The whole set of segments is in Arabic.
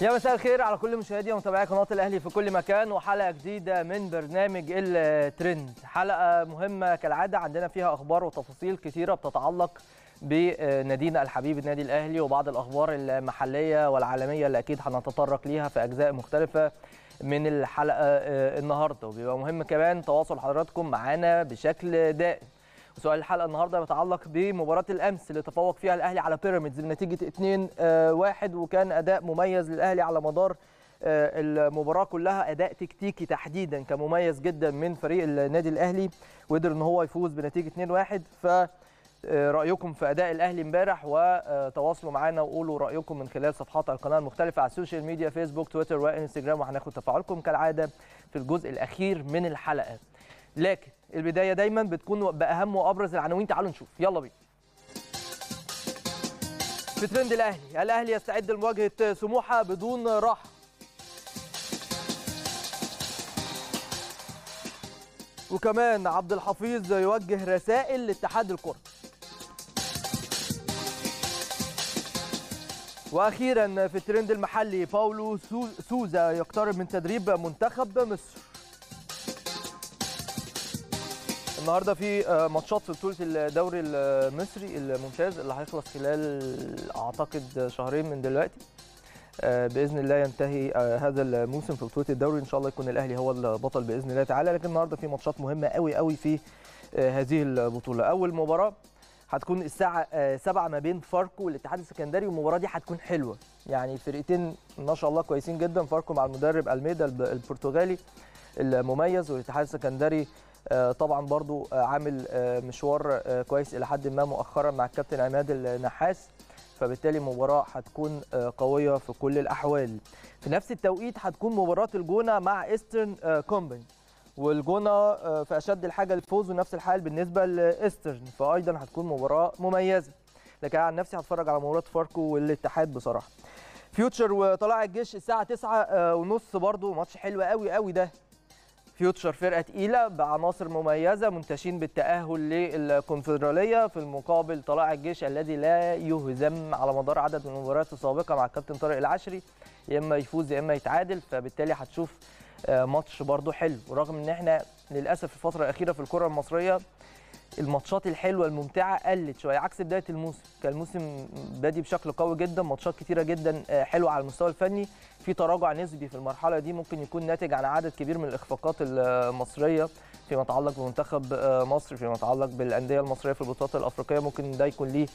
يا مساء الخير على كل مشاهدي ومتابعي قناه الاهلي في كل مكان وحلقه جديده من برنامج الترند حلقه مهمه كالعاده عندنا فيها اخبار وتفاصيل كثيره بتتعلق بنادينا الحبيب النادي الاهلي وبعض الاخبار المحليه والعالميه اللي اكيد هنتطرق ليها في اجزاء مختلفه من الحلقه آه، النهارده وبيبقى مهم كمان تواصل حضراتكم معانا بشكل دائم سؤال الحلقه النهارده يتعلق بمباراه الامس اللي تفوق فيها الاهلي على بيراميدز بنتيجه 2-1 آه، وكان اداء مميز للاهلي على مدار آه، المباراه كلها اداء تكتيكي تحديدا كان مميز جدا من فريق النادي الاهلي وقدر ان هو يفوز بنتيجه 2-1 ف آه، رايكم في اداء الاهلي امبارح وتواصلوا معانا وقولوا رايكم من خلال صفحات القناه المختلفه على السوشيال ميديا فيسبوك تويتر وانستجرام وهناخد تفاعلكم كالعاده في الجزء الاخير من الحلقه لكن البدايه دايما بتكون باهم وابرز العناوين تعالوا نشوف يلا بينا في ترند الاهلي الاهلي يستعد لمواجهه سموحه بدون راحه وكمان عبد الحفيظ يوجه رسائل لاتحاد الكره واخيرا في الترند المحلي باولو سوزا يقترب من تدريب منتخب مصر النهارده في آه، ماتشات في بطوله الدوري المصري الممتاز اللي هيخلص خلال اعتقد شهرين من دلوقتي آه، باذن الله ينتهي آه، هذا الموسم في بطوله الدوري ان شاء الله يكون الاهلي هو البطل باذن الله تعالى لكن النهارده في ماتشات مهمه قوي قوي في هذه البطوله اول مباراه هتكون الساعه 7 ما بين فاركو والاتحاد السكندري والمباراه دي هتكون حلوه يعني الفرقتين ما شاء الله كويسين جدا فاركو مع المدرب الميدا البرتغالي المميز والاتحاد السكندري آه، طبعا برضو آه، عامل آه، مشوار كويس الى حد ما مؤخرا مع الكابتن عماد النحاس فبالتالي مباراه هتكون قويه في كل الاحوال في نفس التوقيت هتكون مباراه الجونه مع ايسترن كومباني والجونه في اشد الحاجه للفوز ونفس الحال بالنسبه لايسترن فايضا هتكون مباراه مميزه لكن عن نفسي هتفرج على مباراه فاركو والاتحاد بصراحه فيوتشر وطلائع الجيش الساعه 9:30 ونص برضو ماتش حلو قوي قوي ده فيوتشر فرقه تقيله بعناصر مميزه منتشين بالتاهل للكونفدراليه في المقابل طلائع الجيش الذي لا يهزم على مدار عدد من المباريات السابقه مع الكابتن طارق العشري يا اما يفوز يا اما يتعادل فبالتالي هتشوف آه، ماتش برضه حلو ورغم ان احنا للاسف الفتره الاخيره في الكره المصريه الماتشات الحلوه الممتعه قلت شويه عكس بدايه الموسم كان الموسم بادي بشكل قوي جدا ماتشات كتيره جدا آه، حلوه على المستوى الفني في تراجع نسبي في المرحله دي ممكن يكون ناتج عن عدد كبير من الاخفاقات المصريه فيما يتعلق بمنتخب آه، مصر فيما يتعلق بالانديه المصريه في البطولات الافريقيه ممكن ده يكون ليه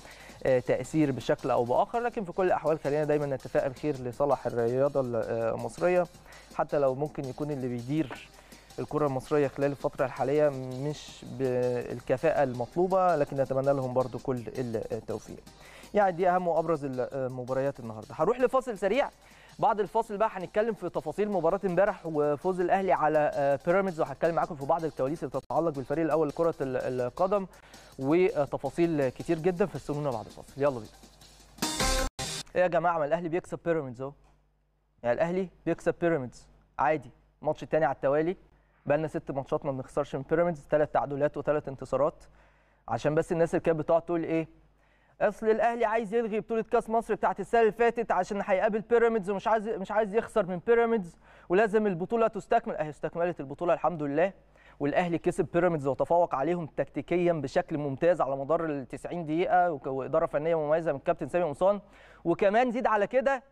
آه، تاثير بشكل او باخر لكن في كل الاحوال خلينا دايما نتفائل خير لصالح الرياضه المصريه حتى لو ممكن يكون اللي بيدير الكره المصريه خلال الفتره الحاليه مش بالكفاءه المطلوبه لكن نتمنى لهم برضو كل التوفيق يعني دي اهم وابرز المباريات النهارده هنروح لفاصل سريع بعد الفاصل بقى هنتكلم في تفاصيل مباراه امبارح وفوز الاهلي على آه، بيراميدز وهتكلم معاكم في بعض الكواليس اللي تتعلق بالفريق الاول لكره القدم وتفاصيل كتير جدا فاستنونا بعد الفاصل يلا بينا ايه يا جماعه ما الاهلي بيكسب بيراميدز اهو يعني الاهلي بيكسب بيراميدز عادي الماتش تاني على التوالي بقى لنا ست ماتشات ما بنخسرش من بيراميدز ثلاث تعادلات وثلاث انتصارات عشان بس الناس اللي كانت بتقعد تقول ايه اصل الاهلي عايز يلغي بطوله كاس مصر بتاعه السنه اللي فاتت عشان هيقابل بيراميدز ومش عايز مش عايز يخسر من بيراميدز ولازم البطوله تستكمل اهي استكملت البطوله الحمد لله والاهلي كسب بيراميدز وتفوق عليهم تكتيكيا بشكل ممتاز على مدار ال 90 دقيقه واداره فنيه مميزه من الكابتن سامي قمصان وكمان زيد على كده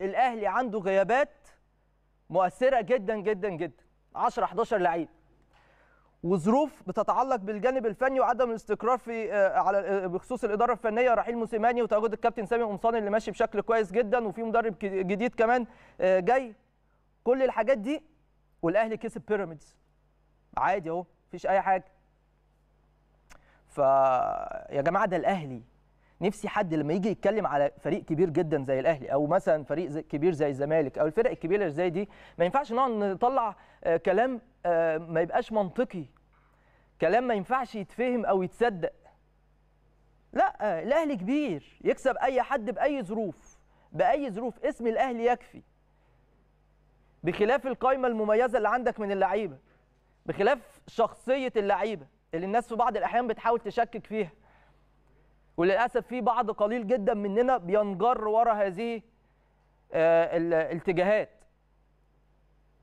الاهلي عنده غيابات مؤثره جدا جدا جدا 10 11 لعيب وظروف بتتعلق بالجانب الفني وعدم الاستقرار في آه، على آه، بخصوص الاداره الفنيه رحيل موسيماني وتواجد الكابتن سامي قمصان اللي ماشي بشكل كويس جدا وفي مدرب جديد كمان آه، جاي كل الحاجات دي والاهلي كسب بيراميدز عادي اهو مفيش اي حاجه فيا جماعه ده الاهلي نفسي حد لما يجي يتكلم على فريق كبير جدا زي الاهلي او مثلا فريق زي كبير زي الزمالك او الفرق الكبيره زي دي ما ينفعش نقعد نطلع آه، كلام آه، ما يبقاش منطقي كلام ما ينفعش يتفهم او يتصدق لا آه، الاهلي كبير يكسب اي حد باي ظروف باي ظروف اسم الاهلي يكفي بخلاف القايمه المميزه اللي عندك من اللعيبه بخلاف شخصيه اللعيبه اللي الناس في بعض الاحيان بتحاول تشكك فيها وللاسف في بعض قليل جدا مننا بينجر ورا هذه آه، الاتجاهات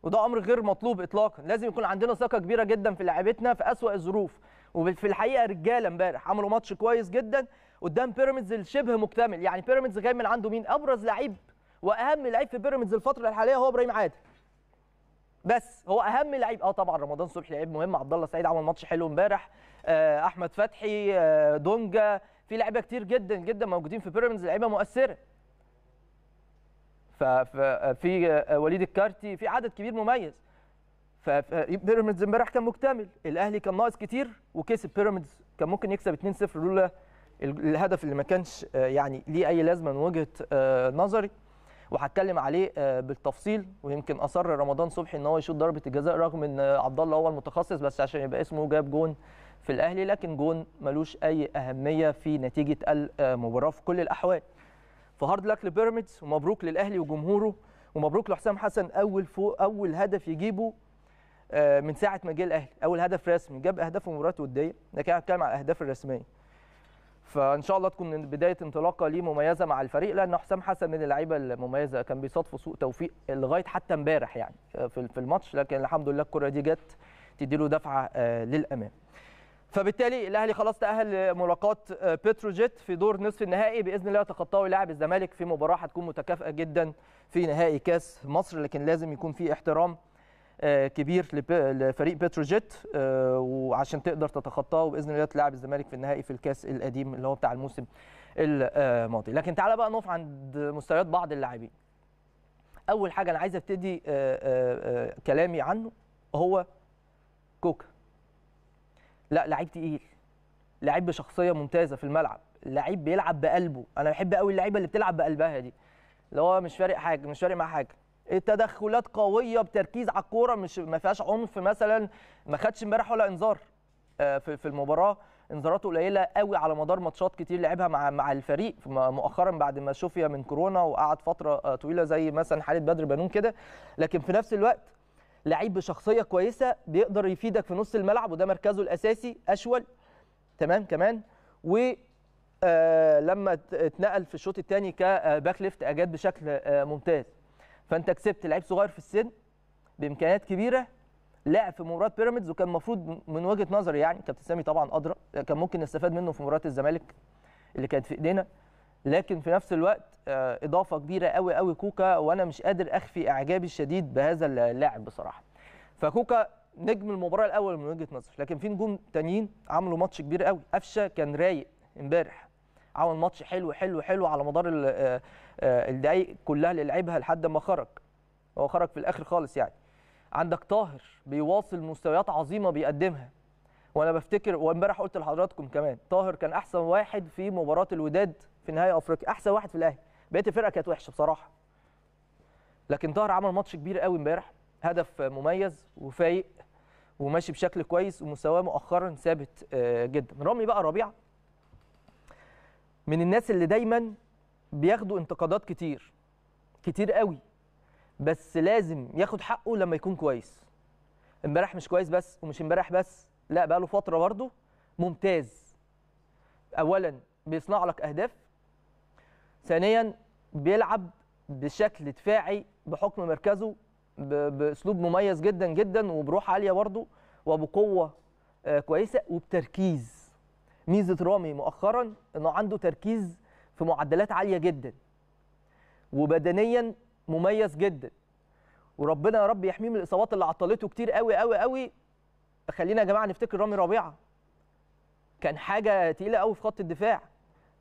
وده امر غير مطلوب اطلاقا لازم يكون عندنا ثقه كبيره جدا في لعبتنا في اسوا الظروف وفي الحقيقه رجاله امبارح عملوا ماتش كويس جدا قدام بيراميدز الشبه مكتمل يعني بيراميدز جاي من عنده مين ابرز لعيب واهم لعيب في بيراميدز الفتره الحاليه هو ابراهيم عادل بس هو اهم لعيب اه طبعا رمضان صبحي لعيب مهم عبد الله سعيد عمل ماتش حلو امبارح آه، احمد فتحي آه، دونجا في لعيبه كتير جدا جدا موجودين في بيراميدز لعيبه مؤثره ففي وليد الكارتي في عدد كبير مميز فبيراميدز امبارح كان مكتمل الاهلي كان ناقص كتير وكسب بيراميدز كان ممكن يكسب 2-0 لولا الهدف اللي ما كانش آه، يعني ليه اي لازمه من وجهه آه، نظري وهتكلم عليه آه، بالتفصيل ويمكن اصر رمضان صبحي ان هو يشوط ضربه الجزاء رغم ان عبد الله هو المتخصص بس عشان يبقى اسمه جاب جون في الاهلي لكن جون ملوش اي اهميه في نتيجه المباراه في كل الاحوال فهارد لك لبيراميدز ومبروك للاهلي وجمهوره ومبروك لحسام حسن اول فوق اول هدف يجيبه آه، من ساعه ما جه الاهلي اول هدف رسمي جاب اهداف مباريات وديه لكن انا هتكلم على الاهداف الرسميه فان شاء الله تكون بدايه انطلاقه ليه مميزه مع الفريق لان حسام حسن من اللعيبه المميزه كان بيصادفوا سوء توفيق لغايه حتى امبارح يعني في الماتش لكن الحمد لله الكره دي جت تديله دفعه آه، للامام فبالتالي الاهلي خلاص تاهل ملاقاه آه، بتروجيت في دور نصف النهائي باذن الله يتخطاه لاعب الزمالك في مباراه هتكون متكافئه جدا في نهائي كاس مصر لكن لازم يكون في احترام آه، كبير لفريق بتروجيت آه، وعشان تقدر تتخطاه وباذن الله تلاعب الزمالك في النهائي في الكاس القديم اللي هو بتاع الموسم الماضي لكن تعالى بقى نقف عند مستويات بعض اللاعبين اول حاجه انا عايز ابتدي كلامي عنه هو كوكا لا لعيب تقيل لعيب بشخصيه ممتازه في الملعب لعيب بيلعب بقلبه انا بحب قوي اللعيبه اللي بتلعب بقلبها دي اللي هو مش فارق حاجه مش فارق معاه حاجه التدخلات قويه بتركيز على الكوره مش ما فيهاش عنف مثلا ما خدش امبارح ولا انذار آه، في المباراه انذاراته قليله قوي على مدار ماتشات كتير لعبها مع مع الفريق مؤخرا بعد ما شفي من كورونا وقعد فتره آه، طويله زي مثلا حاله بدر بنون كده لكن في نفس الوقت لعيب بشخصيه كويسه بيقدر يفيدك في نص الملعب وده مركزه الاساسي اشول تمام كمان و آه، لما اتنقل في الشوط الثاني كباك آه، ليفت اجاد بشكل آه، ممتاز فانت كسبت لعيب صغير في السن بامكانيات كبيره لعب في مباراه بيراميدز وكان المفروض من وجهه نظري يعني كابتن سامي طبعا ادرى كان ممكن نستفاد منه في مباراه الزمالك اللي كانت في ايدينا لكن في نفس الوقت آه، اضافه كبيره قوي قوي كوكا وانا مش قادر اخفي اعجابي الشديد بهذا اللاعب بصراحه فكوكا نجم المباراه الاول من وجهه نظري لكن في نجوم تانيين عملوا ماتش كبير قوي قفشه كان رايق امبارح عمل ماتش حلو حلو حلو على مدار آه، آه، الدقايق كلها اللي لعبها لحد ما خرج هو خرج في الاخر خالص يعني عندك طاهر بيواصل مستويات عظيمه بيقدمها وانا بفتكر وامبارح قلت لحضراتكم كمان طاهر كان احسن واحد في مباراه الوداد في نهائي افريقيا احسن واحد في الاهلي بقيه الفرقه كانت وحشه بصراحه لكن ظهر عمل ماتش كبير قوي امبارح هدف مميز وفايق وماشي بشكل كويس ومستواه مؤخرا ثابت آه، جدا رامي بقى ربيعه من الناس اللي دايما بياخدوا انتقادات كتير كتير قوي بس لازم ياخد حقه لما يكون كويس امبارح مش كويس بس ومش امبارح بس لا بقى له فتره برضه ممتاز اولا بيصنع لك اهداف ثانيا بيلعب بشكل دفاعي بحكم مركزه باسلوب مميز جدا جدا وبروح عاليه برضه وبقوه آه، كويسه وبتركيز ميزه رامي مؤخرا انه عنده تركيز في معدلات عاليه جدا وبدنيا مميز جدا وربنا يا رب يحميه من الاصابات اللي عطلته كتير قوي قوي قوي خلينا يا جماعه نفتكر رامي ربيعه كان حاجه تقيله قوي في خط الدفاع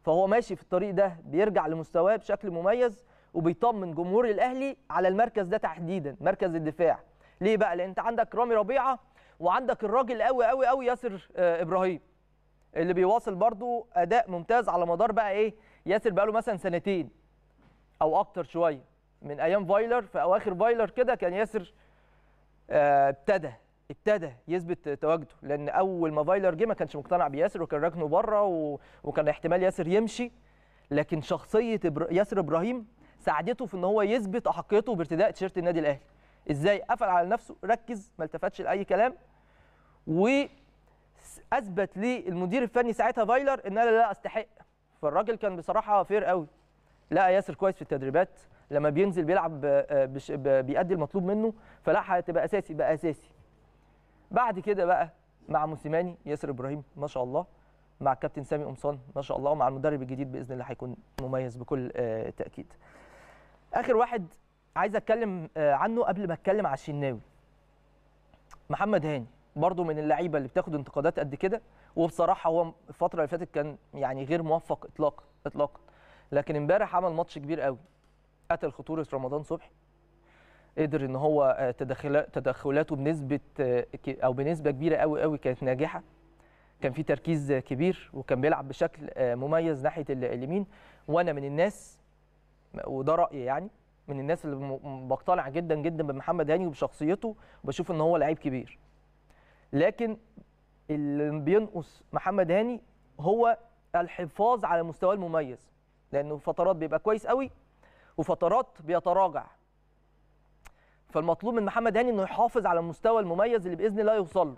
فهو ماشي في الطريق ده بيرجع لمستواه بشكل مميز وبيطمن جمهور الاهلي على المركز ده تحديدا مركز الدفاع ليه بقى لان انت عندك رامي ربيعه وعندك الراجل قوي قوي قوي ياسر آه، ابراهيم اللي بيواصل برضو اداء ممتاز على مدار بقى ايه ياسر بقى له مثلا سنتين او اكتر شويه من ايام فايلر في اواخر فايلر كده كان ياسر آه، ابتدى ابتدى يثبت تواجده لان اول ما فايلر جه ما كانش مقتنع بياسر وكان راكنه بره و... وكان احتمال ياسر يمشي لكن شخصيه إبر... ياسر ابراهيم ساعدته في ان هو يثبت احقيته بارتداء تيشيرت النادي الاهلي ازاي قفل على نفسه ركز ما التفتش لاي كلام واثبت للمدير الفني ساعتها فايلر ان انا لا استحق فالراجل كان بصراحه فير قوي لقى ياسر كويس في التدريبات لما بينزل بيلعب آه، بيأدي المطلوب منه فلا هتبقى اساسي بقى اساسي بعد كده بقى مع موسيماني ياسر ابراهيم ما شاء الله مع الكابتن سامي قمصان ما شاء الله ومع المدرب الجديد باذن الله هيكون مميز بكل آه، تاكيد اخر واحد عايز اتكلم آه، عنه قبل ما اتكلم على الشناوي محمد هاني برضه من اللعيبه اللي بتاخد انتقادات قد كده وبصراحه هو الفتره اللي فاتت كان يعني غير موفق اطلاقا اطلاقا لكن امبارح عمل ماتش كبير قوي قتل خطوره رمضان صبحي قدر ان هو آه، تدخلاته بنسبه آه، او بنسبه كبيره قوي قوي كانت ناجحه كان في تركيز كبير وكان بيلعب بشكل آه، مميز ناحيه اليمين وانا من الناس وده رايي يعني من الناس اللي بقتنع جدا جدا بمحمد هاني وبشخصيته وبشوف ان هو لعيب كبير لكن اللي بينقص محمد هاني هو الحفاظ على مستواه المميز لانه فترات بيبقى كويس قوي وفترات بيتراجع فالمطلوب من محمد هاني انه يحافظ على المستوى المميز اللي باذن الله يوصل له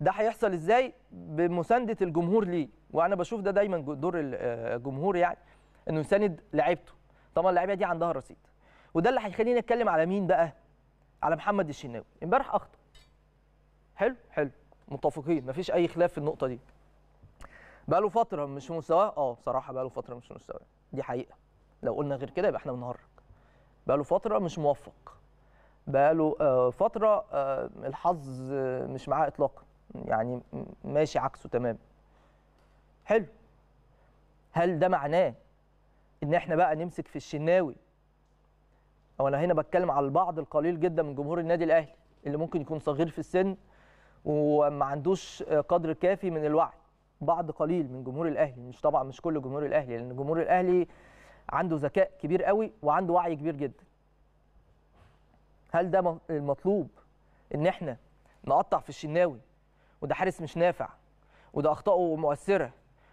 ده هيحصل ازاي بمسانده الجمهور ليه وانا بشوف ده دايما دور الجمهور آه، يعني انه يساند لعيبته طبعا اللعيبه دي عندها رصيد وده اللي هيخليني اتكلم على مين بقى على محمد الشناوي امبارح اخطا حلو حلو متفقين مفيش اي خلاف في النقطه دي بقى له فتره مش مستواه اه بصراحه بقى له فتره مش مستواه دي حقيقه لو قلنا غير كده يبقى احنا بنهرج بقاله فتره مش موفق بقاله آه، فتره آه، الحظ آه، مش معاه اطلاقا يعني ماشي عكسه تمام حلو هل ده معناه ان احنا بقى نمسك في الشناوي او انا هنا بتكلم على البعض القليل جدا من جمهور النادي الاهلي اللي ممكن يكون صغير في السن وما عندوش قدر كافي من الوعي بعض قليل من جمهور الاهلي مش طبعا مش كل جمهور الاهلي لان جمهور الاهلي عنده ذكاء كبير قوي وعنده وعي كبير جدا هل ده المطلوب ان احنا نقطع في الشناوي وده حارس مش نافع وده اخطائه مؤثره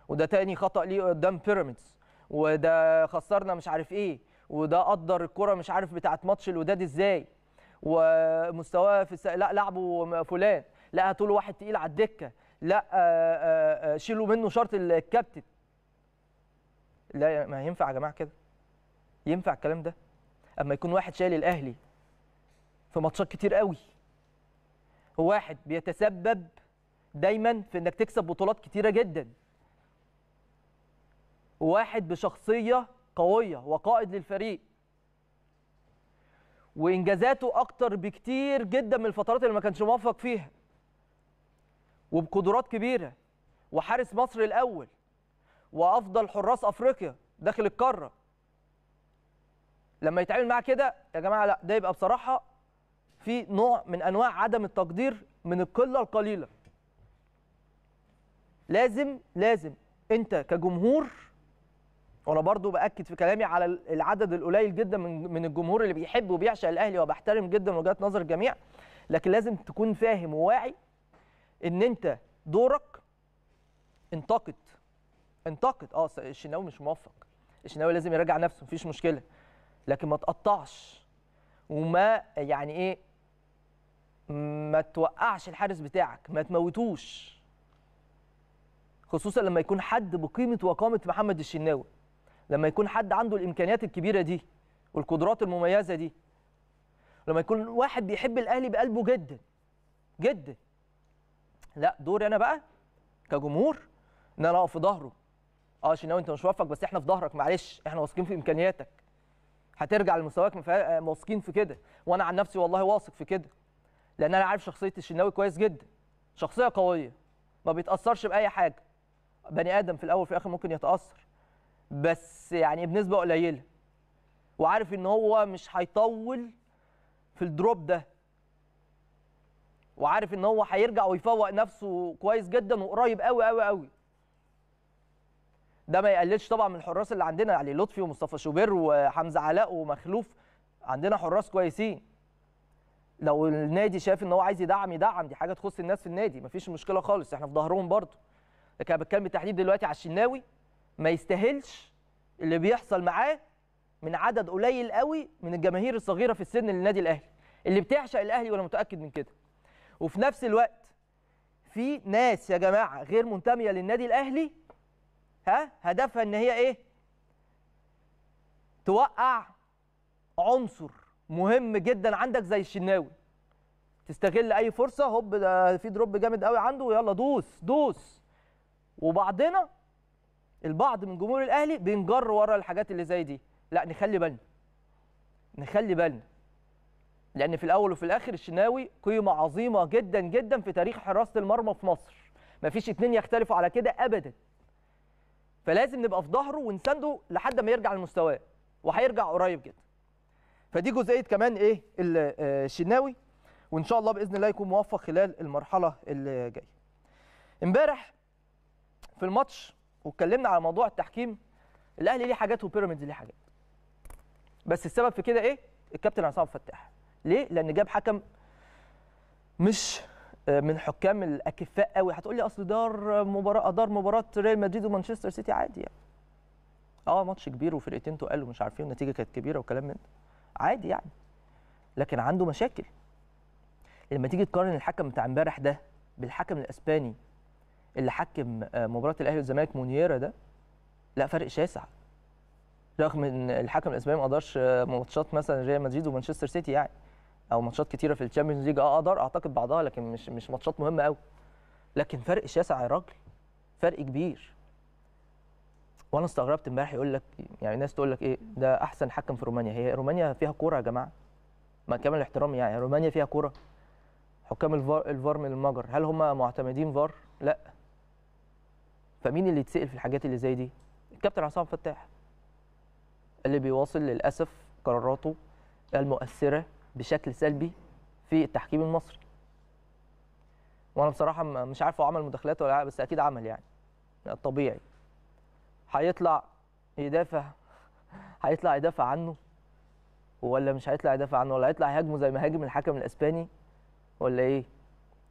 وده تاني خطا ليه قدام بيراميدز وده خسرنا مش عارف ايه وده قدر الكره مش عارف بتاعه ماتش الوداد ازاي ومستواه في الس... لا لعبه فلان لا هاتوا واحد تقيل على الدكه لا شيلوا منه شرط الكابتن لا ما ينفع يا جماعه كده ينفع الكلام ده اما يكون واحد شايل الاهلي في ماتشات كتير قوي واحد بيتسبب دايما في انك تكسب بطولات كتيره جدا واحد بشخصيه قويه وقائد للفريق وانجازاته اكتر بكتير جدا من الفترات اللي ما كانش موفق فيها وبقدرات كبيره وحارس مصر الاول وافضل حراس افريقيا داخل القاره لما يتعامل معاه كده يا جماعه لا ده يبقى بصراحه في نوع من انواع عدم التقدير من القله القليله لازم لازم انت كجمهور وانا برضو باكد في كلامي على العدد القليل جدا من من الجمهور اللي بيحب وبيعشق الاهلي وبحترم جدا وجهات نظر الجميع لكن لازم تكون فاهم وواعي ان انت دورك انتقد انتقد اه الشناوي مش موفق الشناوي لازم يراجع نفسه مفيش مشكله لكن ما تقطعش وما يعني ايه ما توقعش الحارس بتاعك ما تموتوش خصوصا لما يكون حد بقيمه وقامه محمد الشناوي لما يكون حد عنده الامكانيات الكبيره دي والقدرات المميزه دي لما يكون واحد بيحب الاهلي بقلبه جدا جدا لا دوري انا بقى كجمهور ان انا اقف في ظهره اه شناوي انت مش موفق بس احنا في ظهرك معلش احنا واثقين في امكانياتك هترجع لمستواك آه، واثقين في كده وانا عن نفسي والله واثق في كده لان انا عارف شخصيه الشناوي كويس جدا شخصيه قويه ما بيتاثرش باي حاجه بني ادم في الاول في الاخر ممكن يتاثر بس يعني بنسبه قليله وعارف ان هو مش هيطول في الدروب ده وعارف ان هو هيرجع ويفوق نفسه كويس جدا وقريب قوي قوي قوي ده ما يقللش طبعا من الحراس اللي عندنا علي يعني لطفي ومصطفى شوبير وحمزه علاء ومخلوف عندنا حراس كويسين لو النادي شايف ان هو عايز يدعم يدعم دي حاجه تخص الناس في النادي مفيش مشكله خالص احنا في ظهرهم برضه لكن انا بتكلم بالتحديد دلوقتي على الشناوي ما يستاهلش اللي بيحصل معاه من عدد قليل قوي من الجماهير الصغيره في السن للنادي الاهلي اللي بتعشق الاهلي وانا متاكد من كده وفي نفس الوقت في ناس يا جماعه غير منتميه للنادي الاهلي ها هدفها ان هي ايه توقع عنصر مهم جدا عندك زي الشناوي تستغل اي فرصه هوب ده في دروب جامد قوي عنده ويلا دوس دوس وبعضنا البعض من جمهور الاهلي بينجر ورا الحاجات اللي زي دي لا نخلي بالنا نخلي بالنا لان في الاول وفي الاخر الشناوي قيمه عظيمه جدا جدا في تاريخ حراسه المرمى في مصر مفيش اتنين يختلفوا على كده ابدا فلازم نبقى في ظهره ونسنده لحد ما يرجع لمستواه وهيرجع قريب جدا فدي جزئيه كمان ايه آه، الشناوي وان شاء الله باذن الله يكون موفق خلال المرحله اللي جايه امبارح في الماتش واتكلمنا على موضوع التحكيم الاهلي ليه حاجات وبيراميدز ليه حاجات بس السبب في كده ايه الكابتن عصام فتاح ليه لان جاب حكم مش من حكام الاكفاء قوي هتقول لي اصل دار مباراه آه، دار مباراه ريال مدريد ومانشستر سيتي عادي يعني اه ماتش كبير وفرقتين تقال ومش عارفين النتيجه كانت كبيره وكلام من ده عادي يعني لكن عنده مشاكل لما تيجي تقارن الحكم بتاع امبارح ده بالحكم الاسباني اللي حكم آه، مباراه الاهلي والزمالك مونييرا ده لا فرق شاسع رغم ان الحكم الاسباني ما قدرش آه، ماتشات مثلا ريال مدريد ومانشستر سيتي يعني او ماتشات كتيره في الشامبيونز ليج اه اقدر اعتقد بعضها لكن مش مش ماتشات مهمه قوي لكن فرق شاسع يا راجل فرق كبير وانا استغربت امبارح يقول لك يعني ناس تقول لك ايه ده احسن حكم في رومانيا هي رومانيا فيها كوره يا جماعه ما كامل الاحترام يعني رومانيا فيها كوره حكام الفار, الفار من المجر هل هم معتمدين فار لا فمين اللي يتسال في الحاجات اللي زي دي الكابتن عصام فتاح اللي بيواصل للاسف قراراته المؤثره بشكل سلبي في التحكيم المصري وانا بصراحه مش عارف هو عمل مداخلات ولا بس اكيد عمل يعني الطبيعي هيطلع يدافع هيطلع يدافع عنه ولا مش هيطلع يدافع عنه ولا هيطلع يهاجمه زي ما هاجم الحكم الاسباني ولا ايه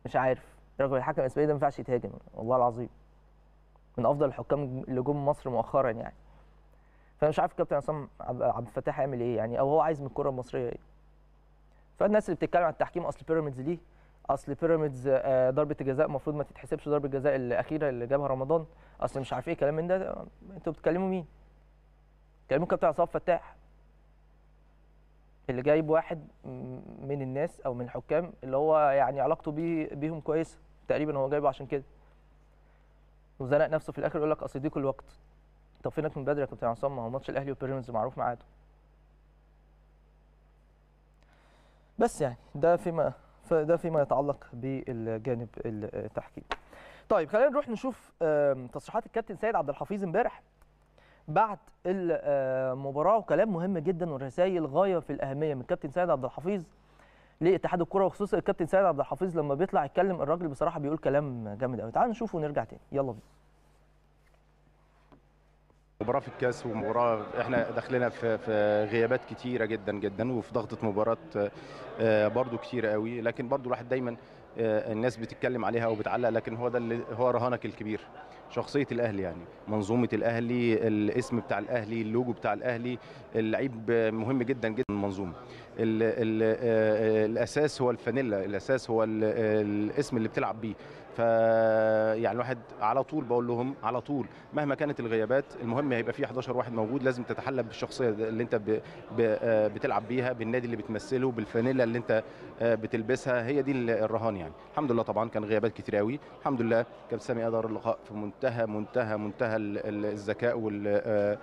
مش عارف رغم الحكم الاسباني ده ما ينفعش يتهاجم والله العظيم من افضل الحكام اللي جم مصر مؤخرا يعني فانا مش عارف الكابتن عصام عبد الفتاح هيعمل ايه يعني او هو عايز من الكره المصريه ايه فالناس اللي بتتكلم عن التحكيم اصل بيراميدز ليه اصل بيراميدز آه، ضربه الجزاء المفروض ما تتحسبش ضربه الجزاء الاخيره اللي جابها رمضان اصل مش عارف ايه كلام من ده انتوا بتكلموا مين كلموا كابتن عصام فتاح اللي جايب واحد من الناس او من الحكام اللي هو يعني علاقته بيه بيهم كويسه تقريبا هو جايبه عشان كده وزنق نفسه في الاخر يقول لك اصل دي كل وقت طب فينك من بدري يا كابتن عصام ما هو ماتش الاهلي وبيراميدز معروف ميعاده بس يعني ده فيما فده فيما يتعلق بالجانب التحكيمي طيب خلينا نروح نشوف تصريحات الكابتن سيد عبد الحفيظ امبارح بعد المباراه وكلام مهم جدا ورسائل غايه في الاهميه من الكابتن سيد عبد الحفيظ لاتحاد الكره وخصوصا الكابتن سيد عبد الحفيظ لما بيطلع يتكلم الراجل بصراحه بيقول كلام جامد قوي تعالوا نشوفه ونرجع تاني يلا بينا مباراه في الكاس ومباراه احنا داخلنا في, في غيابات كتيره جدا جدا وفي ضغطه مباراه آه، برضو كتيره قوي لكن برضو الواحد دايما آه، الناس بتتكلم عليها او بتعلق لكن هو ده اللي هو رهانك الكبير شخصيه الاهلي يعني منظومه الاهلي الاسم بتاع الاهلي اللوجو بتاع الاهلي اللعيب مهم جدا جدا المنظومه آه، الاساس هو الفانيلا الاساس هو الاسم اللي بتلعب بيه فيعني الواحد على طول بقول لهم على طول مهما كانت الغيابات المهم هيبقى في 11 واحد موجود لازم تتحلى بالشخصيه اللي انت ب... ب... آه، بتلعب بيها بالنادي اللي بتمثله بالفانيلا اللي انت آه، بتلبسها هي دي الرهان يعني الحمد لله طبعا كان غيابات كتير قوي الحمد لله كابتن سامي ادار اللقاء في منتهى منتهى منتهى الذكاء وال آه،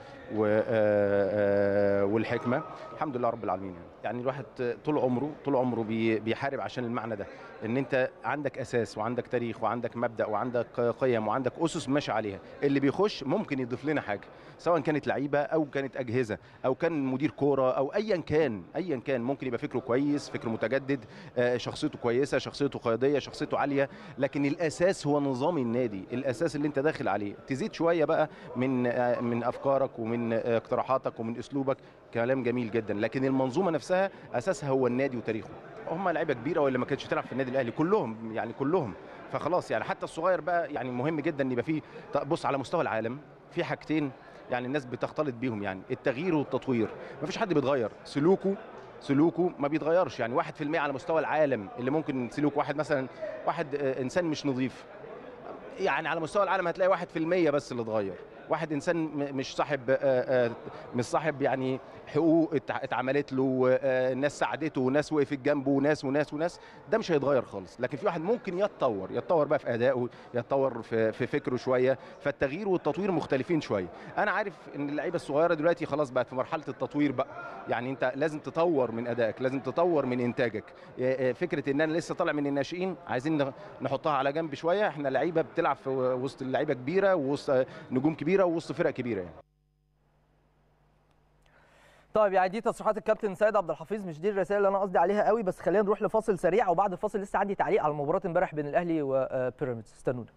والحكمه الحمد لله رب العالمين يعني يعني الواحد طول عمره طول عمره بيحارب عشان المعنى ده ان انت عندك اساس وعندك تاريخ وعندك مبدا وعندك قيم وعندك اسس ماشي عليها اللي بيخش ممكن يضيف لنا حاجه سواء كانت لعيبه او كانت اجهزه او كان مدير كوره او ايا كان ايا كان ممكن يبقى فكره كويس فكر متجدد آه، شخصيته كويسه شخصيته قياديه شخصيته عاليه لكن الاساس هو نظام النادي الاساس اللي انت داخل عليه تزيد شويه بقى من آه، من افكارك ومن آه، اقتراحاتك ومن اسلوبك كلام جميل جدا لكن المنظومه نفسها اساسها هو النادي وتاريخه هم لعيبه كبيره ولا ما كانتش تلعب في النادي الاهلي كلهم يعني كلهم فخلاص يعني حتى الصغير بقى يعني مهم جدا ان يبقى فيه بص على مستوى العالم في حاجتين يعني الناس بتختلط بيهم يعني التغيير والتطوير مفيش حد بيتغير سلوكه سلوكه ما بيتغيرش يعني 1% على مستوى العالم اللي ممكن سلوك واحد مثلا واحد آه، انسان مش نظيف يعني على مستوى العالم هتلاقي 1% بس اللي اتغير واحد انسان مش صاحب مش صاحب يعني حقوق اتعملت له ناس ساعدته وناس وقفت جنبه وناس وناس وناس ده مش هيتغير خالص لكن في واحد ممكن يتطور يتطور بقى في ادائه يتطور في, فكره شويه فالتغيير والتطوير مختلفين شويه انا عارف ان اللعيبه الصغيره دلوقتي خلاص بقت في مرحله التطوير بقى يعني انت لازم تطور من ادائك لازم تطور من انتاجك فكره ان انا لسه طالع من الناشئين عايزين نحطها على جنب شويه احنا لعيبه بتلعب في وسط اللعيبه كبيره ووسط نجوم كبيره كبيره ووسط فرق كبيره يعني طيب يعني دي تصريحات الكابتن سيد عبد الحفيظ مش دي الرساله اللي انا قصدي عليها قوي بس خلينا نروح لفاصل سريع وبعد الفاصل لسه عندي تعليق على مباراه امبارح بين الاهلي وبيراميدز آه، استنونا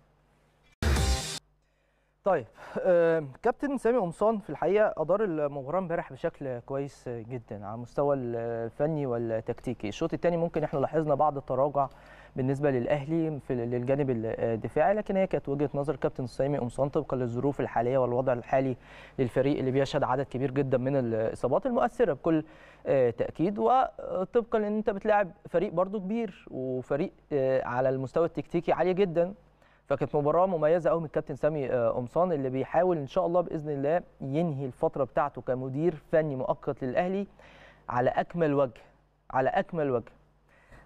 طيب آه، كابتن سامي قمصان في الحقيقه ادار المباراه امبارح بشكل كويس جدا على المستوى الفني والتكتيكي الشوط الثاني ممكن احنا لاحظنا بعض التراجع بالنسبه للاهلي في للجانب الدفاعي لكن هي كانت وجهه نظر كابتن سامي قمصان طبقا للظروف الحاليه والوضع الحالي للفريق اللي بيشهد عدد كبير جدا من الاصابات المؤثره بكل آه، تاكيد وطبقا ان انت بتلاعب فريق برده كبير وفريق آه، على المستوى التكتيكي عالي جدا فكانت مباراه مميزه قوي من الكابتن سامي آه، قمصان اللي بيحاول ان شاء الله باذن الله ينهي الفتره بتاعته كمدير فني مؤقت للاهلي على اكمل وجه على اكمل وجه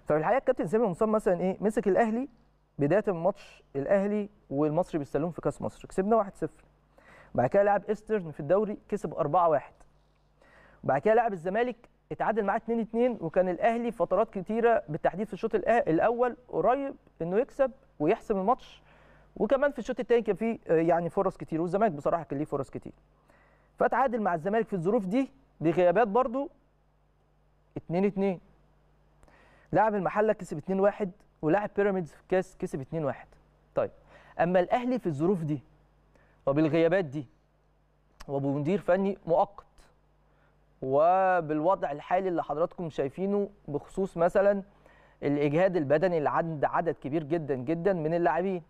ففي الحقيقه الكابتن سامي قمصان مثلا ايه مسك الاهلي بدايه من ماتش الاهلي والمصري بالسلوم في كاس مصر كسبنا 1-0 بعد كده لعب ايسترن في الدوري كسب 4-1 بعد كده لعب الزمالك اتعادل معاه 2-2 وكان الاهلي فترات كتيره بالتحديد في الشوط الاول قريب انه يكسب ويحسم الماتش وكمان في الشوط الثاني كان في آه، يعني فرص كتير والزمالك بصراحه كان ليه فرص كتير فتعادل مع الزمالك في الظروف دي بغيابات برضو 2 2 لاعب المحله كسب 2 1 ولاعب بيراميدز في الكاس كسب 2 1 طيب اما الاهلي في الظروف دي وبالغيابات دي وبمدير فني مؤقت وبالوضع الحالي اللي حضراتكم شايفينه بخصوص مثلا الاجهاد البدني اللي عند عدد كبير جدا جدا من اللاعبين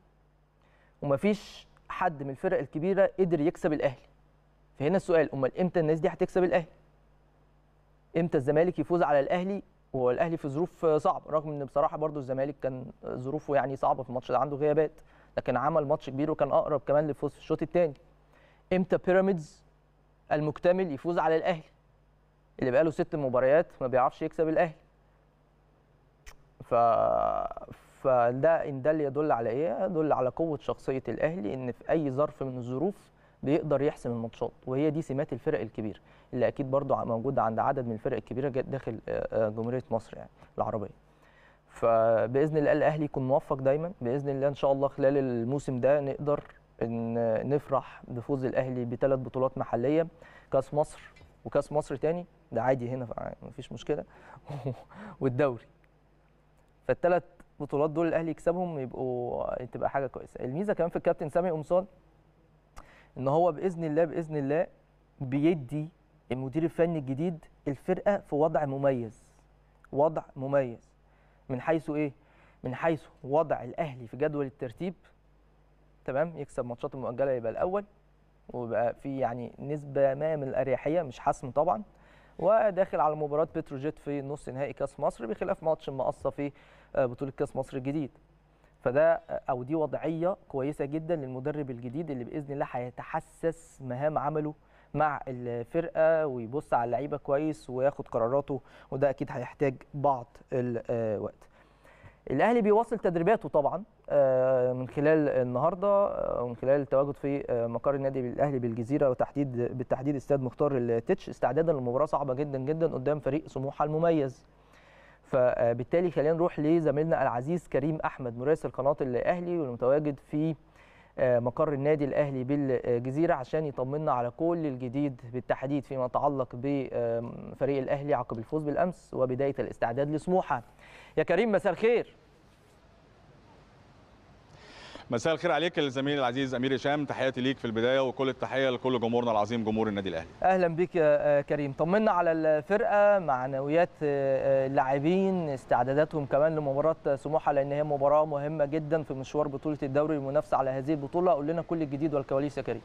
ومفيش حد من الفرق الكبيره قدر يكسب الاهلي فهنا السؤال امال امتى الناس دي هتكسب الاهلي امتى الزمالك يفوز على الاهلي وهو الاهلي في ظروف صعبه رغم ان بصراحه برضو الزمالك كان ظروفه يعني صعبه في الماتش ده عنده غيابات لكن عمل ماتش كبير وكان اقرب كمان للفوز في الشوط الثاني امتى بيراميدز المكتمل يفوز على الاهلي اللي بقاله ست مباريات ما بيعرفش يكسب الاهلي ف فده ان ده اللي يدل على ايه؟ يدل على قوه شخصيه الاهلي ان في اي ظرف من الظروف بيقدر يحسم الماتشات وهي دي سمات الفرق الكبيره اللي اكيد برضو موجوده عند عدد من الفرق الكبيره داخل آه، آه، جمهوريه مصر يعني العربيه. فباذن الله الاهلي يكون موفق دايما باذن الله ان شاء الله خلال الموسم ده نقدر ان نفرح بفوز الاهلي بثلاث بطولات محليه كاس مصر وكاس مصر تاني ده عادي هنا مفيش مشكله والدوري فالثلاث بطولات دول الاهلي يكسبهم يبقوا آه، تبقى حاجه كويسه الميزه كمان في الكابتن سامي قمصان ان هو باذن الله باذن الله بيدي المدير الفني الجديد الفرقه في وضع مميز وضع مميز من حيث ايه من حيث وضع الاهلي في جدول الترتيب تمام يكسب ماتشات المؤجله يبقى الاول ويبقى في يعني نسبه ما من الاريحيه مش حسم طبعا وداخل على مباراه بتروجيت في نص نهائي كاس مصر بخلاف ماتش مقصه في آه، بطوله كاس مصر الجديد فده آه، او دي وضعيه كويسه جدا للمدرب الجديد اللي باذن الله هيتحسس مهام عمله مع الفرقه ويبص على اللعيبه كويس وياخد قراراته وده اكيد هيحتاج بعض الوقت آه، الاهلي بيواصل تدريباته طبعا آه، من خلال النهارده آه، ومن خلال التواجد في آه، مقر النادي الاهلي بالجزيره وتحديد بالتحديد استاد مختار التتش استعدادا لمباراه صعبه جدا جدا قدام فريق سموحه المميز فبالتالي خلينا نروح لزميلنا العزيز كريم احمد مراسل قناه الاهلي والمتواجد في مقر النادي الاهلي بالجزيره عشان يطمنا على كل الجديد بالتحديد فيما يتعلق بفريق الاهلي عقب الفوز بالامس وبدايه الاستعداد لسموحه. يا كريم مساء الخير. مساء الخير عليك الزميل العزيز امير هشام تحياتي ليك في البدايه وكل التحيه لكل جمهورنا العظيم جمهور النادي الاهلي اهلا بيك يا كريم طمنا على الفرقه معنويات آه، آه، اللاعبين استعداداتهم كمان لمباراه سموحه لان هي مباراه مهمه جدا في مشوار بطوله الدوري المنافسه على هذه البطوله قول لنا كل الجديد والكواليس يا كريم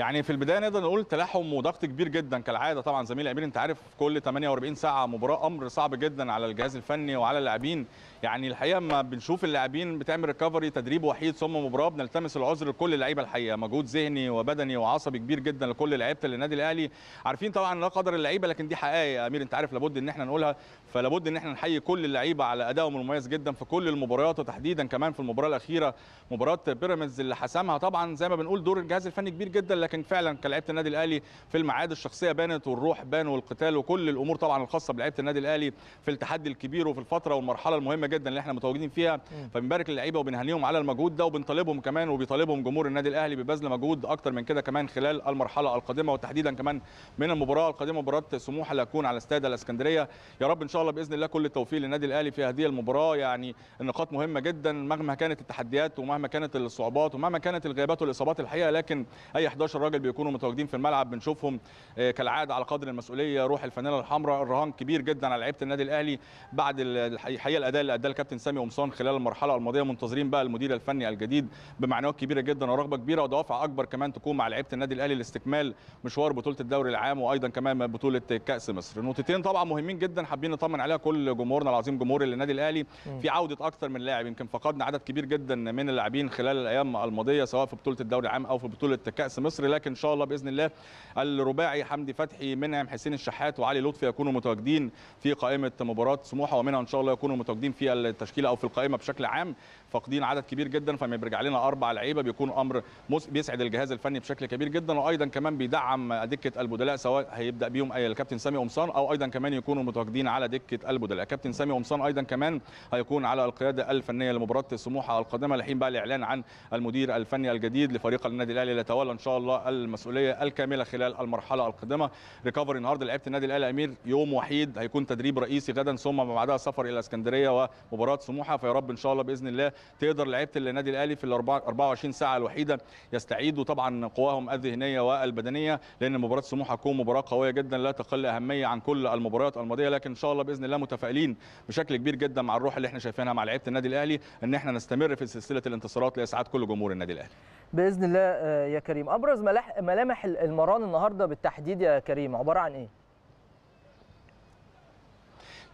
يعني في البدايه نقدر نقول تلاحم وضغط كبير جدا كالعاده طبعا زميل امير انت عارف كل 48 ساعه مباراه امر صعب جدا على الجهاز الفني وعلى اللاعبين يعني الحقيقه ما بنشوف اللاعبين بتعمل ريكفري تدريب وحيد ثم مباراه بنلتمس العذر لكل اللعيبه الحقيقه مجهود ذهني وبدني وعصبي كبير جدا لكل لعيبه النادي الاهلي عارفين طبعا لا قدر اللعيبه لكن دي حقائق يا امير انت عارف لابد ان احنا نقولها فلا بد ان احنا نحيي كل اللعيبه على ادائهم المميز جدا في كل المباريات وتحديدا كمان في المباراه الاخيره مباراه بيراميدز اللي حسمها طبعا زي ما بنقول دور الجهاز الفني كبير جدا لكن فعلا كلاعيبه النادي الاهلي في المعاد الشخصيه بانت والروح بان والقتال وكل الامور طبعا الخاصه بلعيبه النادي الاهلي في التحدي الكبير وفي الفتره والمرحله المهمه جدا اللي احنا متواجدين فيها فبنبارك للعيبه وبنهنيهم على المجهود ده وبنطالبهم كمان وبيطالبهم جمهور النادي الاهلي ببذل مجهود اكتر من كده كمان خلال المرحله القادمه وتحديدا كمان من المباراه القادمه مباراه سموحه اللي هتكون على استاد الاسكندريه يا رب ان شاء شاء الله باذن الله كل التوفيق للنادي الاهلي في هذه المباراه يعني النقاط مهمه جدا مهما كانت التحديات ومهما كانت الصعوبات ومهما كانت الغيابات والاصابات الحقيقه لكن اي 11 راجل بيكونوا متواجدين في الملعب بنشوفهم آه، كالعاده على قدر المسؤوليه روح الفنانه الحمراء الرهان كبير جدا على لعيبه النادي الاهلي بعد الحقيقه الاداء اللي اداه الكابتن سامي قمصان خلال المرحله الماضيه منتظرين بقى المدير الفني الجديد بمعنويات كبيره جدا ورغبه كبيره ودوافع اكبر كمان تكون مع لعيبه النادي الاهلي لاستكمال مشوار بطوله الدوري العام وايضا كمان بطوله كاس مصر نقطتين طبعا مهمين جدا حابين نطمن نطمن عليها كل جمهورنا العظيم جمهور النادي الاهلي في عوده اكثر من لاعب يمكن فقدنا عدد كبير جدا من اللاعبين خلال الايام الماضيه سواء في بطوله الدوري العام او في بطوله كاس مصر لكن ان شاء الله باذن الله الرباعي حمدي فتحي منعم حسين الشحات وعلي لطفي يكونوا متواجدين في قائمه مباراه سموحه ومنها ان شاء الله يكونوا متواجدين في التشكيله او في القائمه بشكل عام فاقدين عدد كبير جدا فما بيرجع لنا اربع لعيبه بيكون امر بيسعد الجهاز الفني بشكل كبير جدا وايضا كمان بيدعم دكه البدلاء سواء هيبدا بيهم الكابتن سامي قمصان او ايضا كمان يكونوا متواجدين على دكه دكه قلبه كابتن سامي قمصان ايضا كمان هيكون على القياده الفنيه لمباراه سموحه القادمه لحين بقى الاعلان عن المدير الفني الجديد لفريق النادي الاهلي اللي يتولى ان شاء الله المسؤوليه الكامله خلال المرحله القادمه ريكفري النهارده لعيبه النادي الاهلي امير يوم وحيد هيكون تدريب رئيسي غدا ثم بعدها سفر الى اسكندريه ومباراه سموحه فيا رب ان شاء الله باذن الله تقدر لعيبه النادي الاهلي في ال 24 ساعه الوحيده يستعيدوا طبعا قواهم الذهنيه والبدنيه لان مباراه سموحه تكون مباراه قويه جدا لا تقل اهميه عن كل المباريات الماضيه لكن ان شاء الله باذن الله متفائلين بشكل كبير جدا مع الروح اللي احنا شايفينها مع لعيبه النادي الاهلي ان احنا نستمر في سلسله الانتصارات لاسعاد كل جمهور النادي الاهلي باذن الله آه، يا كريم ابرز ملامح المران النهارده بالتحديد يا كريم عباره عن ايه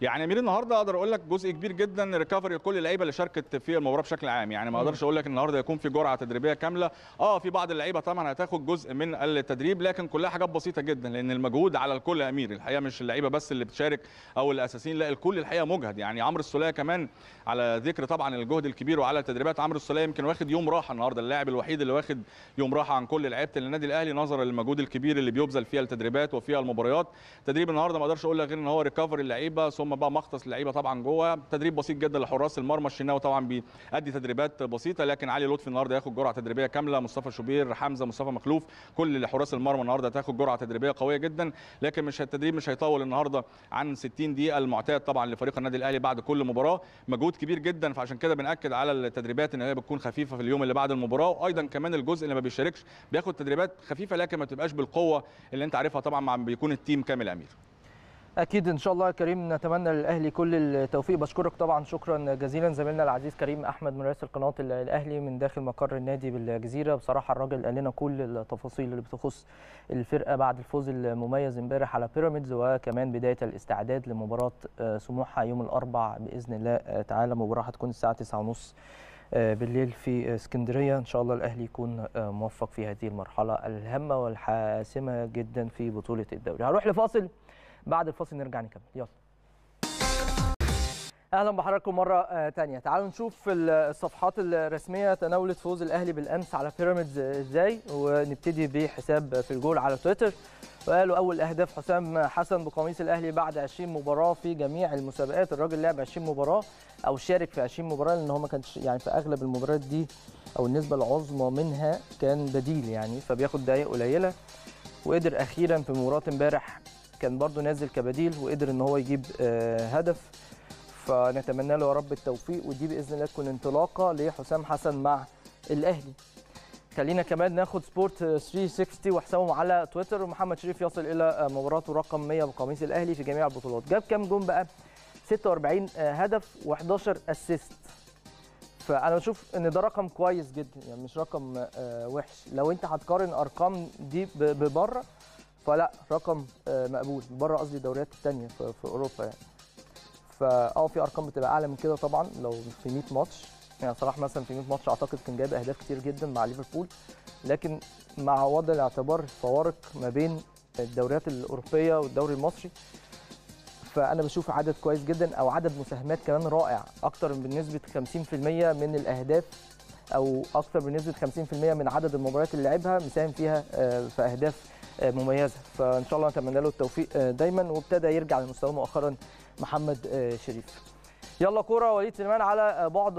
يعني امير النهارده اقدر اقول لك جزء كبير جدا ريكفري لكل اللعيبه اللي شاركت في المباراه بشكل عام يعني ما اقدرش اقول لك النهارده يكون في جرعه تدريبيه كامله اه في بعض اللعيبه طبعا هتاخد جزء من التدريب لكن كلها حاجات بسيطه جدا لان المجهود على الكل يا امير الحقيقه مش اللعيبه بس اللي بتشارك او الاساسيين لا الكل الحقيقه مجهد يعني عمرو السوليه كمان على ذكر طبعا الجهد الكبير وعلى التدريبات عمرو السوليه يمكن واخد يوم راحه النهارده اللاعب الوحيد اللي واخد يوم راحه عن كل لعيبه النادي الاهلي نظرا للمجهود الكبير اللي بيبذل فيها التدريبات وفيها المباريات تدريب النهارده ما اقدرش اقول لك غير ان هو ريكفري اللعيبه هم بقى مختص اللعيبه طبعا جوه تدريب بسيط جدا لحراس المرمى الشناوي طبعا بيأدي تدريبات بسيطه لكن علي لطفي النهارده هياخد جرعه تدريبيه كامله مصطفى شوبير حمزه مصطفى مخلوف كل حراس المرمى النهارده هتاخد جرعه تدريبيه قويه جدا لكن مش التدريب مش هيطول النهارده عن 60 دقيقه المعتاد طبعا لفريق النادي الاهلي بعد كل مباراه مجهود كبير جدا فعشان كده بناكد على التدريبات ان هي بتكون خفيفه في اليوم اللي بعد المباراه وايضا كمان الجزء اللي ما بيشاركش بياخد تدريبات خفيفه لكن ما بتبقاش بالقوه اللي انت عارفها طبعا مع بيكون التيم كامل امير اكيد ان شاء الله كريم نتمنى للاهلي كل التوفيق بشكرك طبعا شكرا جزيلا زميلنا العزيز كريم احمد من رئيس القناه الاهلي من داخل مقر النادي بالجزيره بصراحه الراجل قال لنا كل التفاصيل اللي بتخص الفرقه بعد الفوز المميز امبارح على بيراميدز وكمان بدايه الاستعداد لمباراه آه، سموحه يوم الاربع باذن الله آه، تعالى مباراه هتكون الساعه 9:30 آه، بالليل في اسكندريه ان شاء الله الاهلي يكون موفق في هذه المرحله الهامه والحاسمه جدا في بطوله الدوري هروح لفاصل بعد الفاصل نرجع نكمل يلا اهلا بحضراتكم مره ثانيه آه، تعالوا نشوف الصفحات الرسميه تناولت فوز الاهلي بالامس على بيراميدز آه، ازاي ونبتدي بحساب آه، في الجول على تويتر وقالوا اول اهداف حسام حسن بقميص الاهلي بعد 20 مباراه في جميع المسابقات الراجل لعب 20 مباراه او شارك في 20 مباراه لان هو ما كانش يعني في اغلب المباريات دي او النسبه العظمى منها كان بديل يعني فبياخد دقائق قليله وقدر اخيرا في مباراه امبارح كان برضو نازل كبديل وقدر ان هو يجيب آه، هدف فنتمنى له يا رب التوفيق ودي باذن الله تكون انطلاقه لحسام حسن مع الاهلي خلينا كمان ناخد سبورت 360 آه، وحسابهم على تويتر ومحمد شريف يصل الى آه، مباراته رقم 100 بقميص الاهلي في جميع البطولات جاب كام جون بقى 46 هدف و11 اسيست فانا بشوف ان ده رقم كويس جدا يعني مش رقم وحش لو انت هتقارن ارقام دي ببره فلا رقم آه، مقبول بره قصدي الدوريات الثانيه في اوروبا يعني فاه في ارقام بتبقى اعلى من كده طبعا لو في 100 ماتش يعني صلاح مثلا في 100 ماتش اعتقد كان جايب اهداف كتير جدا مع ليفربول لكن مع وضع الاعتبار فوارق ما بين الدوريات الاوروبيه والدوري المصري فانا بشوف عدد كويس جدا او عدد مساهمات كمان رائع اكتر من بنسبه 50% من الاهداف او اكتر بنسبه 50% من عدد المباريات اللي لعبها مساهم فيها آه، في اهداف آه، مميزه فان شاء الله نتمنى له التوفيق آه، دايما وابتدى يرجع لمستواه مؤخرا محمد آه، شريف يلا كوره وليد سليمان على بعد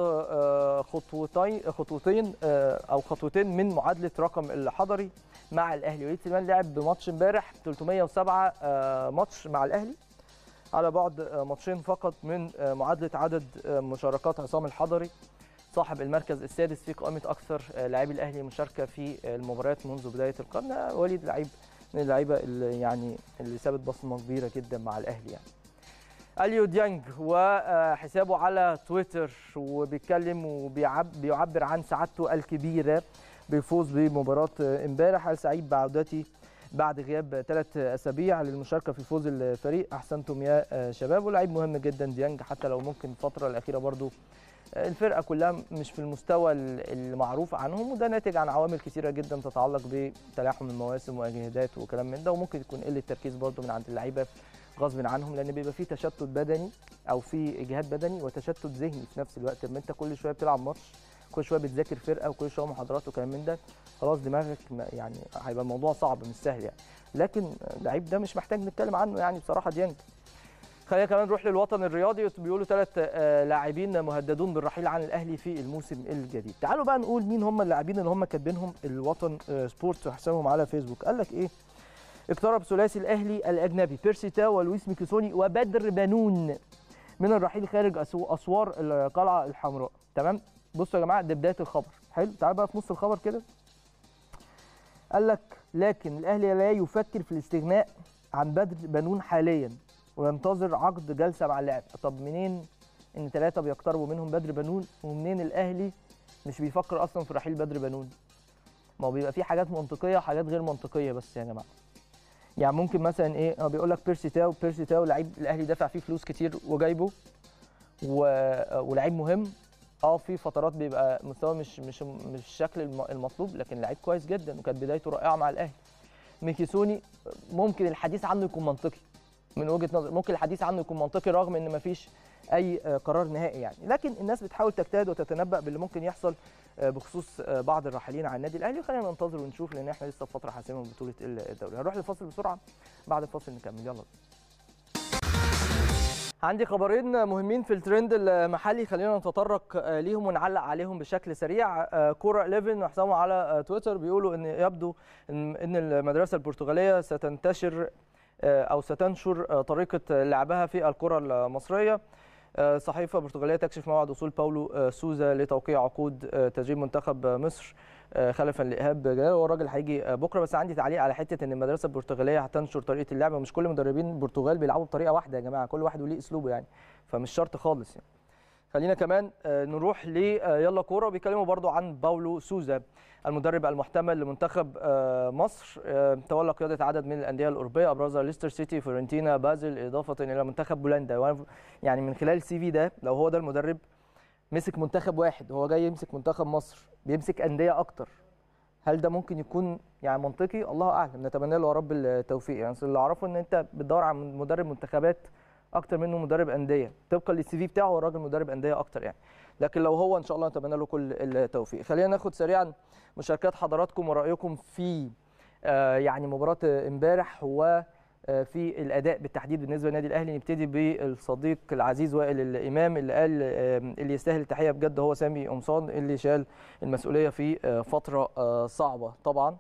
خطوتين خطوتين او خطوتين من معادله رقم الحضري مع الاهلي وليد سليمان لعب بماتش امبارح 307 ماتش مع الاهلي على بعد ماتشين فقط من معادله عدد مشاركات عصام الحضري صاحب المركز السادس في قائمه اكثر آه، لاعبي الاهلي مشاركه في آه، المباريات منذ بدايه القرن آه، وليد لعيب من اللعيبه اللي يعني اللي سابت بصمه كبيره جدا مع الاهلي يعني اليو ديانج وحسابه على تويتر وبيتكلم وبيعبر عن سعادته الكبيره بفوز بمباراه امبارح سعيد بعودتي بعد غياب ثلاث اسابيع للمشاركه في فوز الفريق احسنتم يا شباب ولاعيب مهم جدا ديانج حتى لو ممكن الفتره الاخيره برضو الفرقه كلها مش في المستوى المعروف عنهم وده ناتج عن عوامل كثيره جدا تتعلق بتلاحم المواسم واجهادات وكلام من ده وممكن تكون قله تركيز برضه من عند اللعيبه غصب عنهم لان بيبقى في تشتت بدني او في اجهاد بدني وتشتت ذهني في نفس الوقت لما انت كل شويه بتلعب ماتش كل شويه بتذاكر فرقه وكل شويه محاضرات وكلام من ده خلاص دماغك يعني هيبقى الموضوع صعب مش سهل يعني لكن لعيب ده مش محتاج نتكلم عنه يعني بصراحه ديانج خلينا كمان نروح للوطن الرياضي بيقولوا ثلاث آه، لاعبين مهددون بالرحيل عن الاهلي في الموسم الجديد تعالوا بقى نقول مين هم اللاعبين اللي هم كاتبينهم الوطن آه، سبورتس وحسابهم على فيسبوك قال لك ايه اقترب ثلاثي الاهلي الاجنبي بيرسي تاو ولويس ميكيسوني وبدر بنون من الرحيل خارج اسوار القلعه الحمراء تمام بصوا يا جماعه ده بدايه الخبر حلو تعال بقى في نص الخبر كده قال لك لكن الاهلي لا يفكر في الاستغناء عن بدر بنون حاليا وينتظر عقد جلسه مع اللاعب طب منين ان ثلاثه بيقتربوا منهم بدر بنون ومنين الاهلي مش بيفكر اصلا في رحيل بدر بنون ما هو بيبقى في حاجات منطقيه وحاجات غير منطقيه بس يا جماعه يعني ممكن مثلا ايه هو آه، بيقول لك بيرسي تاو بيرسي تاو لعيب الاهلي دافع فيه فلوس كتير وجايبه و... آه، ولعيب مهم اه في فترات بيبقى مستواه مش مش مش الشكل المطلوب لكن لعيب كويس جدا وكانت بدايته رائعه مع الاهلي ميكيسوني آه، ممكن الحديث عنه يكون منطقي من وجهه نظر ممكن الحديث عنه يكون منطقي رغم ان ما فيش اي آه، قرار نهائي يعني لكن الناس بتحاول تجتهد وتتنبأ باللي ممكن يحصل آه، بخصوص آه، بعض الراحلين عن النادي الاهلي خلينا ننتظر ونشوف لان احنا لسه في فتره حاسمه من بطوله الدوري هنروح للفصل بسرعه بعد الفاصل نكمل يلا عندي خبرين مهمين في الترند المحلي خلينا نتطرق ليهم ونعلق عليهم بشكل سريع كوره 11 وحسابهم على تويتر بيقولوا ان يبدو ان المدرسه البرتغاليه ستنتشر آه، أو ستنشر آه، طريقة لعبها في الكرة المصرية آه، صحيفة برتغالية تكشف موعد وصول باولو سوزا لتوقيع عقود تدريب منتخب مصر خلفا لايهاب جلال هو الراجل هيجي بكره بس عندي تعليق على حته ان المدرسه البرتغاليه هتنشر طريقه اللعب مش كل مدربين البرتغال بيلعبوا بطريقه واحده يا جماعه كل واحد وليه اسلوبه يعني فمش شرط خالص يعني خلينا كمان آه، نروح آه، يلا كوره وبيتكلموا برضو عن باولو سوزا المدرب المحتمل لمنتخب آه، مصر تولى قياده عدد من الانديه الاوروبيه ابرزها ليستر سيتي فيورنتينا بازل اضافه الى منتخب بولندا يعني من خلال السي في ده لو هو ده المدرب مسك منتخب واحد هو جاي يمسك منتخب مصر بيمسك انديه اكتر هل ده ممكن يكون يعني منطقي الله اعلم نتمنى له يا رب التوفيق يعني اللي اعرفه ان انت بتدور على مدرب منتخبات اكتر منه مدرب انديه طبقا للسي في بتاعه هو الراجل مدرب انديه اكتر يعني لكن لو هو ان شاء الله نتمنى له كل التوفيق خلينا ناخد سريعا مشاركات حضراتكم ورايكم في آه، يعني مباراه امبارح هو آه، في الاداء بالتحديد بالنسبه للنادي الاهلي نبتدي بالصديق العزيز وائل الامام اللي قال آه، اللي يستاهل التحيه بجد هو سامي قمصان اللي شال المسؤوليه في فتره صعبه طبعا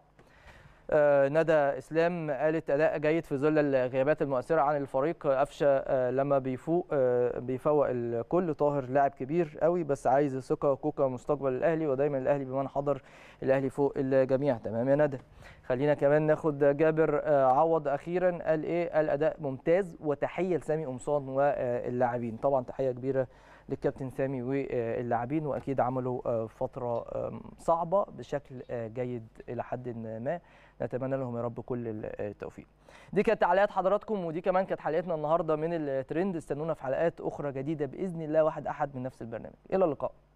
آه، ندى اسلام قالت اداء جيد في ظل الغيابات المؤثره عن الفريق قفشه آه، لما بيفوق آه، بيفوق الكل طاهر لاعب كبير قوي بس عايز ثقه كوكا مستقبل الاهلي ودايما الاهلي بمن حضر الاهلي فوق الجميع تمام يا ندى خلينا كمان ناخد جابر عوض اخيرا قال ايه قال اداء ممتاز وتحيه لسامي قمصان واللاعبين طبعا تحيه كبيره للكابتن سامي واللاعبين واكيد عملوا فتره صعبه بشكل جيد الى حد ما نتمنى لهم يا رب كل التوفيق دي كانت تعليقات حضراتكم ودي كمان كانت حلقتنا النهارده من الترند استنونا في حلقات اخرى جديده باذن الله واحد احد من نفس البرنامج الى اللقاء